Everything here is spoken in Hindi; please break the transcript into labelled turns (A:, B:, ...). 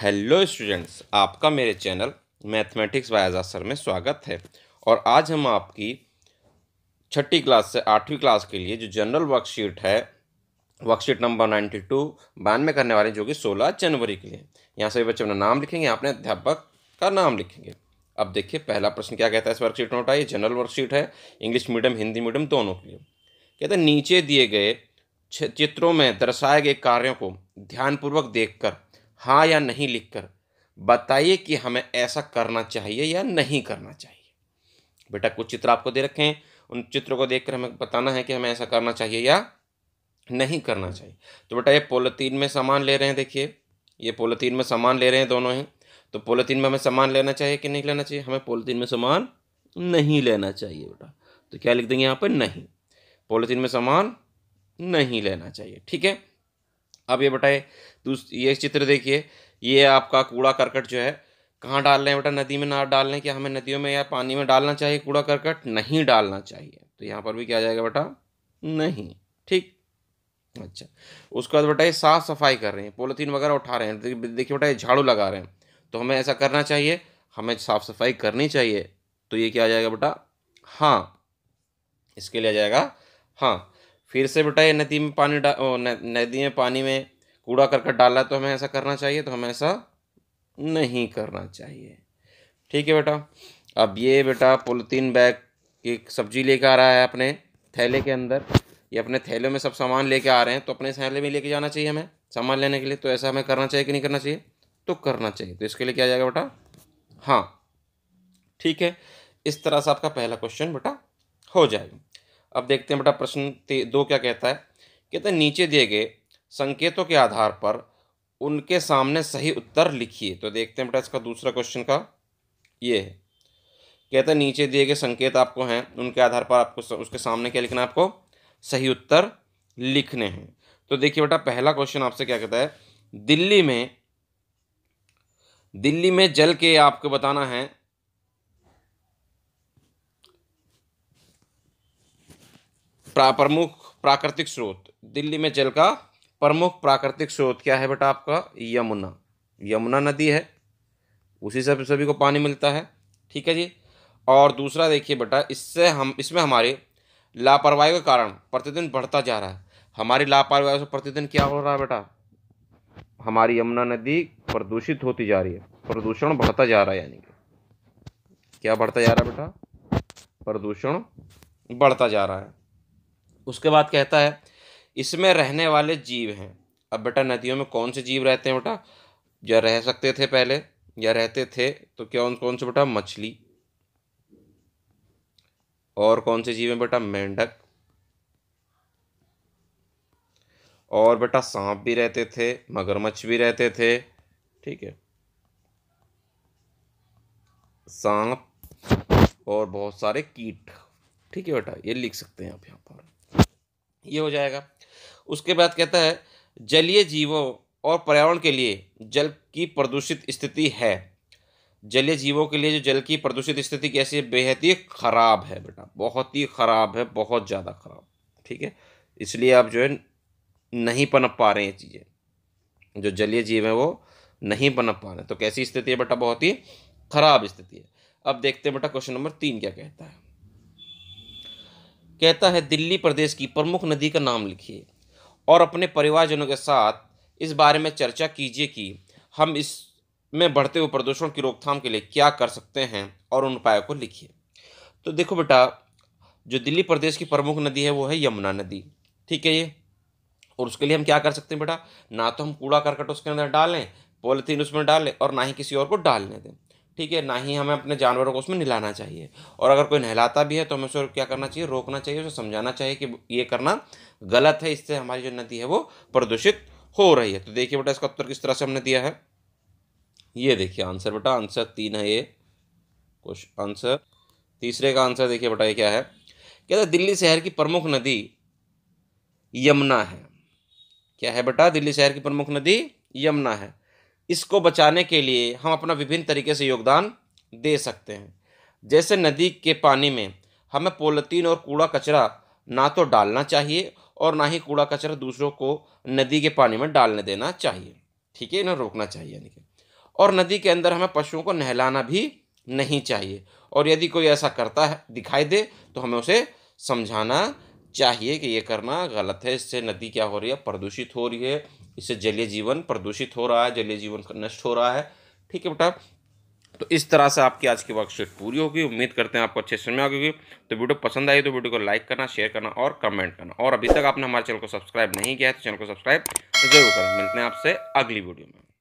A: हेलो स्टूडेंट्स आपका मेरे channel mathematics by Azad sir में स्वागत है और आज हम आपकी छठी क्लास से आठवीं क्लास के लिए जो जनरल वर्कशीट है वर्कशीट नंबर नाइन्टी टू बानवे करने वाले जो कि सोलह जनवरी के लिए यहाँ सभी बच्चे अपना नाम लिखेंगे अपने अध्यापक का नाम लिखेंगे अब देखिए पहला प्रश्न क्या कहता है इस वर्कशीट नोट आई जनरल वर्कशीट है इंग्लिश मीडियम हिंदी मीडियम दोनों के लिए कहते हैं नीचे दिए गए चित्रों में दर्शाए गए कार्यों को ध्यानपूर्वक देखकर हाँ या नहीं लिखकर बताइए कि हमें ऐसा करना चाहिए या नहीं करना चाहिए बेटा कुछ चित्र आपको दे रखे हैं उन चित्रों को देखकर हमें बताना है कि हमें ऐसा करना चाहिए या नहीं करना चाहिए तो बेटा ये पोलिथीन में सामान ले रहे हैं देखिए ये पोलोथीन में सामान ले रहे हैं दोनों ही तो पोलिथीन में हमें सामान लेना चाहिए कि नहीं लेना चाहिए हमें पोलोथीन में सामान नहीं लेना चाहिए बेटा तो क्या लिख देंगे यहाँ पर नहीं पोलिथीन में सामान नहीं लेना चाहिए ठीक है अब ये बेटा ये चित्र देखिए ये आपका कूड़ा करकट जो है कहाँ डाल रहे हैं बेटा नदी में ना डाल रहे हैं क्या हमें नदियों में या पानी में डालना चाहिए कूड़ा करकट नहीं डालना चाहिए तो यहाँ पर भी क्या जाएगा बेटा नहीं ठीक अच्छा उसके बाद बेटा ये साफ़ सफाई कर रहे हैं पोलिथीन वगैरह उठा रहे हैं देखिए बेटा ये झाड़ू लगा रहे हैं तो हमें ऐसा करना चाहिए हमें साफ़ सफाई करनी चाहिए तो ये क्या आ जाएगा बेटा हाँ इसके लिए आ जाएगा हाँ फिर से बेटा ये नदी में पानी डा नदी में पानी में कूड़ा करकट डाला तो हमें ऐसा करना चाहिए तो हमें ऐसा नहीं करना चाहिए ठीक है बेटा अब ये बेटा पोलिथीन बैग की सब्जी लेकर आ रहा है अपने थैले के अंदर ये अपने थैले में सब सामान लेके आ रहे हैं तो अपने थैले में लेके जाना चाहिए हमें सामान लेने के लिए तो ऐसा हमें करना चाहिए कि नहीं करना चाहिए तो करना चाहिए तो इसके लिए क्या जाएगा बेटा हाँ ठीक है इस तरह से आपका पहला क्वेश्चन बेटा हो जाएगा अब देखते हैं बेटा प्रश्न दो क्या कहता है कहते हैं नीचे दिए गए संकेतों के आधार पर उनके सामने सही उत्तर लिखिए तो देखते हैं बेटा इसका दूसरा क्वेश्चन का ये है कहते हैं नीचे दिए गए संकेत आपको हैं उनके आधार पर आपको उसके सामने क्या लिखना है आपको सही उत्तर लिखने हैं तो देखिए बेटा पहला क्वेश्चन आपसे क्या कहता है दिल्ली में दिल्ली में जल के आपको बताना है प्रमुख प्राकृतिक स्रोत दिल्ली में जल का प्रमुख प्राकृतिक स्रोत क्या है बेटा आपका यमुना यमुना नदी है उसी से सभी को पानी मिलता है ठीक है जी और दूसरा देखिए बेटा इससे हम इसमें हमारे लापरवाही के कारण प्रतिदिन बढ़ता जा रहा है हमारी लापरवाही से प्रतिदिन क्या हो रहा है बेटा हमारी यमुना नदी प्रदूषित होती जा रही है प्रदूषण बढ़ता जा रहा है यानी कि क्या बढ़ता जा रहा है बेटा प्रदूषण बढ़ता जा रहा है उसके बाद कहता है इसमें रहने वाले जीव हैं अब बेटा नदियों में कौन से जीव रहते हैं बेटा या रह सकते थे पहले या रहते थे तो क्या उन कौन से बेटा मछली और कौन से जीव हैं बेटा मेंढक और बेटा सांप भी रहते थे मगरमच्छ भी रहते थे ठीक है सांप और बहुत सारे कीट ठीक है बेटा ये लिख सकते हैं आप यहाँ पर ये हो जाएगा उसके बाद कहता है जलीय जीवों और पर्यावरण के लिए जल की प्रदूषित स्थिति है जलीय जीवों के लिए जो जल की प्रदूषित स्थिति कैसी है बेहद ही ख़राब है बेटा बहुत ही ख़राब है बहुत ज़्यादा ख़राब ठीक है इसलिए आप जो है नहीं पनप पा रहे हैं चीज़ें जो जलीय जीव हैं वो नहीं पनप पा रहे तो कैसी स्थिति है बेटा बहुत ही ख़राब स्थिति है अब देखते हैं बेटा क्वेश्चन नंबर तीन क्या कहता है कहता है दिल्ली प्रदेश की प्रमुख नदी का नाम लिखिए और अपने परिवारजनों के साथ इस बारे में चर्चा कीजिए कि हम इस में बढ़ते हुए प्रदूषण की रोकथाम के लिए क्या कर सकते हैं और उन उपायों को लिखिए तो देखो बेटा जो दिल्ली प्रदेश की प्रमुख नदी है वो है यमुना नदी ठीक है ये और उसके लिए हम क्या कर सकते हैं बेटा ना तो हम कूड़ा करकट उसके अंदर डालें पॉलीथीन उसमें डालें और ना ही किसी और को डालने दें ठीक है ना ही हमें अपने जानवरों को उसमें नहलाना चाहिए और अगर कोई नहलाता भी है तो हमें उसको क्या करना चाहिए रोकना चाहिए उसे समझाना चाहिए कि ये करना गलत है इससे हमारी जो नदी है वो प्रदूषित हो रही है तो देखिए बेटा इसका उत्तर किस तरह से हमने दिया है ये देखिए आंसर बेटा आंसर तीन है ये कुछ आंसर तीसरे का आंसर देखिए बेटा ये क्या है कहता दिल्ली शहर की प्रमुख नदी यमुना है क्या है बेटा दिल्ली शहर की प्रमुख नदी यमुना है इसको बचाने के लिए हम अपना विभिन्न तरीके से योगदान दे सकते हैं जैसे नदी के पानी में हमें पोलिथीन और कूड़ा कचरा ना तो डालना चाहिए और ना ही कूड़ा कचरा दूसरों को नदी के पानी में डालने देना चाहिए ठीक है इन्हें रोकना चाहिए यानी कि और नदी के अंदर हमें पशुओं को नहलाना भी नहीं चाहिए और यदि कोई ऐसा करता है दिखाई दे तो हमें उसे समझाना चाहिए कि ये करना गलत है इससे नदी क्या हो रही है प्रदूषित हो रही है इससे जलीय जीवन प्रदूषित हो रहा है जलीय जीवन नष्ट हो रहा है ठीक है बेटा तो इस तरह से आपकी आज की वर्कशीट पूरी होगी उम्मीद करते हैं आपको अच्छे समय आ गई तो वीडियो पसंद आई तो वीडियो को लाइक करना शेयर करना और कमेंट करना और अभी तक आपने हमारे चैनल को सब्सक्राइब नहीं किया है तो चैनल को सब्सक्राइब जरूर करें मिलते हैं आपसे अगली वीडियो में